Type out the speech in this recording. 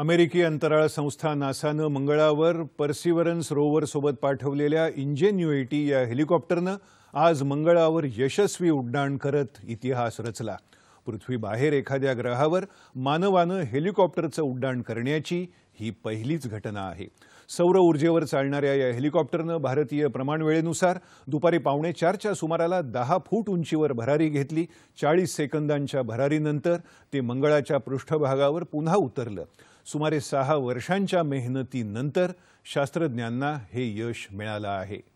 अमेरिकी अंतराळ संस्था नासानं मंगळावर पर्सिवरन्स रोवरसोबत पाठवलेल्या इंजेन्युएटी या हेलिकॉप्टरनं आज मंगळावर यशस्वी उड्डाण करत इतिहास रचला पृथ्वीबाहेर एखाद्या ग्रहावर मानवानं हेलिकॉप्टरचं उड्डाण करण्याची ही पहिलीच घटना आहे सौर ऊर्जेवर चालणाऱ्या या हेलिकॉप्टरनं भारतीय प्रमाणवेळेनुसार दुपारी पावणे चारच्या सुमाराला दहा फूट उंचीवर भरारी घेतली चाळीस सेकंदांच्या भरारीनंतर ते मंगळाच्या पृष्ठभागावर पुन्हा उतरलं सुमारे सहा वर्षांच्या मेहनतीनंतर शास्त्रज्ञांना हे यश मिळालं आहे